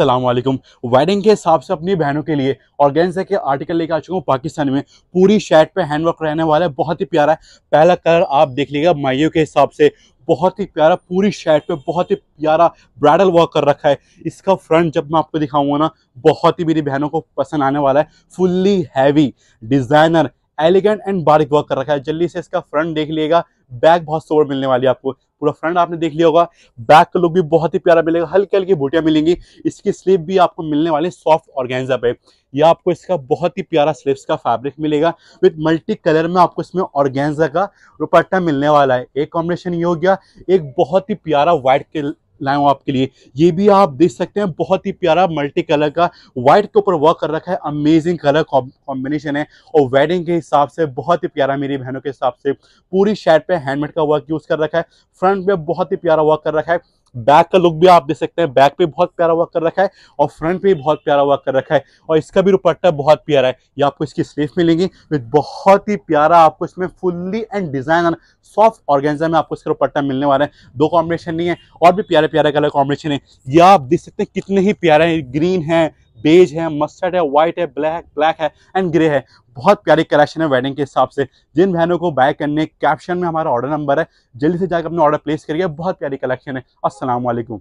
Aslam wedding के हिसाब से अपनी बहनों के लिए ऑर्गेन्जा के आर्टिकल लेकर आ चुका हूँ पाकिस्तान में पूरी शर्ट पे हैंडवर्क रहने वाला है बहुत ही प्यारा है पहला कलर आप देख लीजिएगा माइयों के हिसाब से बहुत ही प्यारा पूरी शर्ट पे बहुत ही प्यारा ब्राइडल वर्क कर रखा है इसका फ्रंट जब मैं आपको दिखाऊंगा ना बहुत ही मेरी बहनों को पसंद आने वाला है fully heavy designer elegant and बारिक वर्क कर रखा है जल्दी से इसका फ्रंट देख लिएगा बैक बहुत सोवर मिलने वाली है आपको पूरा फ्रंट आपने देख लिया होगा बैक का लुक भी बहुत ही प्यारा मिलेगा हल्की हल्की बूटियां मिलेंगी इसकी स्लीव भी आपको मिलने वाली सॉफ्ट ऑर्गेन्जा पे यह आपको इसका बहुत ही प्यारा स्लीव्स का फैब्रिक मिलेगा विद मल्टी कलर में आपको इसमें ऑर्गेन्जा का दुपट्टा मिलने वाला है एक कॉम्बिनेशन ये हो गया एक बहुत ही प्यारा व्हाइट लाया हूँ आपके लिए ये भी आप देख सकते हैं बहुत ही प्यारा मल्टी कलर का व्हाइट के ऊपर वर्क कर रखा है अमेजिंग कलर कॉम्बिनेशन है और वेडिंग के हिसाब से बहुत ही प्यारा मेरी बहनों के हिसाब से पूरी शर्ट पे हैंडमेड का वर्क यूज़ कर रखा है फ्रंट में बहुत ही प्यारा वर्क कर रखा है बैक का लुक भी आप देख सकते हैं बैक पे बहुत प्यारा वर्क कर रखा है और फ्रंट पे भी बहुत प्यारा वर्क कर रखा है और इसका भी रुपट्टा बहुत प्यारा है ये आपको इसकी स्लीव मिलेंगी विद बहुत ही प्यारा आपको इसमें fully and design soft organza में आपको इसका रुपट्टा मिलने वाला है दो कॉम्बिनेशन नहीं है और भी प्यारे प्यारे कलर कॉम्बिनेशन है यह आप देख सकते हैं कितने ही प्यारे ग्रीन है बेज है मस्टर्ड है व्हाइट है ब्लैक ब्लैक है एंड ग्रे है बहुत प्यारी कलेक्शन है वेडिंग के हिसाब से जिन बहनों को बाय करने कैप्शन में हमारा ऑर्डर नंबर है जल्दी से जाकर अपना ऑर्डर प्लेस करिए बहुत प्यारी कलेक्शन है असलम